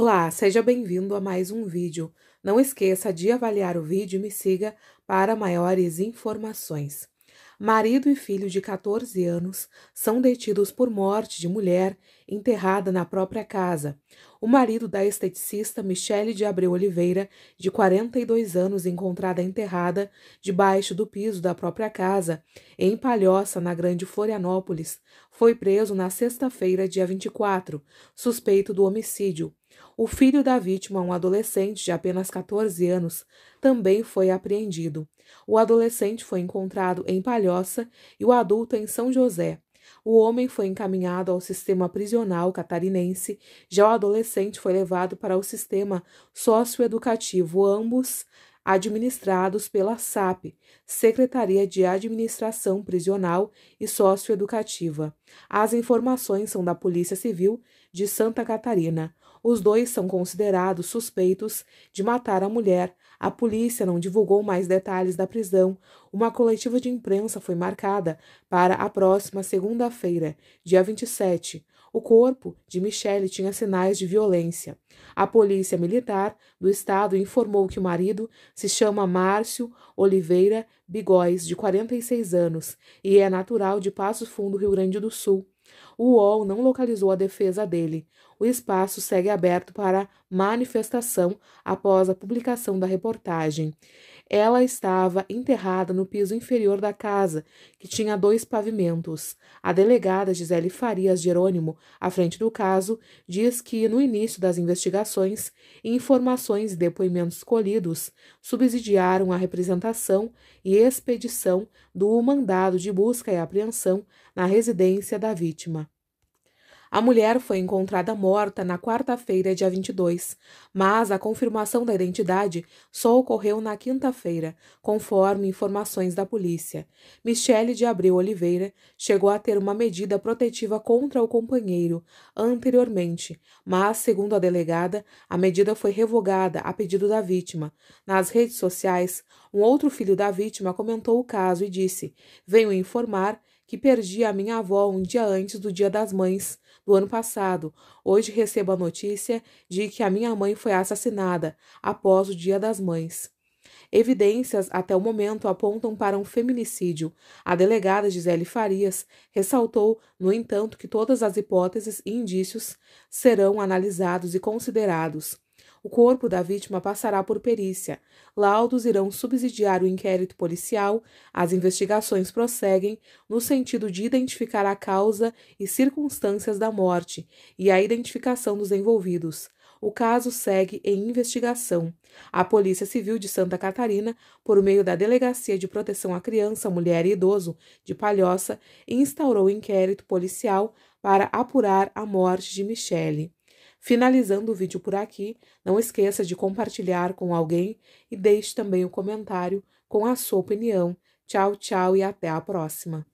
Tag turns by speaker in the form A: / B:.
A: Olá, seja bem-vindo a mais um vídeo. Não esqueça de avaliar o vídeo e me siga para maiores informações marido e filho de 14 anos, são detidos por morte de mulher enterrada na própria casa. O marido da esteticista Michele de Abreu Oliveira, de 42 anos, encontrada enterrada debaixo do piso da própria casa, em Palhoça, na Grande Florianópolis, foi preso na sexta-feira, dia 24, suspeito do homicídio. O filho da vítima, um adolescente de apenas 14 anos, também foi apreendido. O adolescente foi encontrado em Palhoça e o adulto em São José. O homem foi encaminhado ao sistema prisional catarinense, já o adolescente foi levado para o sistema socioeducativo, ambos administrados pela SAP, Secretaria de Administração Prisional e Socioeducativa. As informações são da Polícia Civil de Santa Catarina. Os dois são considerados suspeitos de matar a mulher a polícia não divulgou mais detalhes da prisão. Uma coletiva de imprensa foi marcada para a próxima segunda-feira, dia 27. O corpo de Michele tinha sinais de violência. A polícia militar do estado informou que o marido se chama Márcio Oliveira Bigóis, de 46 anos, e é natural de Passo Fundo, Rio Grande do Sul. O UOL não localizou a defesa dele. O espaço segue aberto para manifestação após a publicação da reportagem. Ela estava enterrada no piso inferior da casa, que tinha dois pavimentos. A delegada Gisele Farias Jerônimo, à frente do caso, diz que, no início das investigações, informações e depoimentos colhidos subsidiaram a representação e expedição do mandado de busca e apreensão na residência da vítima. A mulher foi encontrada morta na quarta-feira, dia 22, mas a confirmação da identidade só ocorreu na quinta-feira, conforme informações da polícia. Michele de Abreu Oliveira chegou a ter uma medida protetiva contra o companheiro anteriormente, mas, segundo a delegada, a medida foi revogada a pedido da vítima. Nas redes sociais, um outro filho da vítima comentou o caso e disse: Venho informar que perdi a minha avó um dia antes do Dia das Mães do ano passado. Hoje recebo a notícia de que a minha mãe foi assassinada após o Dia das Mães. Evidências até o momento apontam para um feminicídio. A delegada Gisele Farias ressaltou, no entanto, que todas as hipóteses e indícios serão analisados e considerados. O corpo da vítima passará por perícia. Laudos irão subsidiar o inquérito policial. As investigações prosseguem no sentido de identificar a causa e circunstâncias da morte e a identificação dos envolvidos. O caso segue em investigação. A Polícia Civil de Santa Catarina, por meio da Delegacia de Proteção à Criança, Mulher e Idoso de Palhoça, instaurou inquérito policial para apurar a morte de Michele. Finalizando o vídeo por aqui, não esqueça de compartilhar com alguém e deixe também o um comentário com a sua opinião. Tchau, tchau e até a próxima!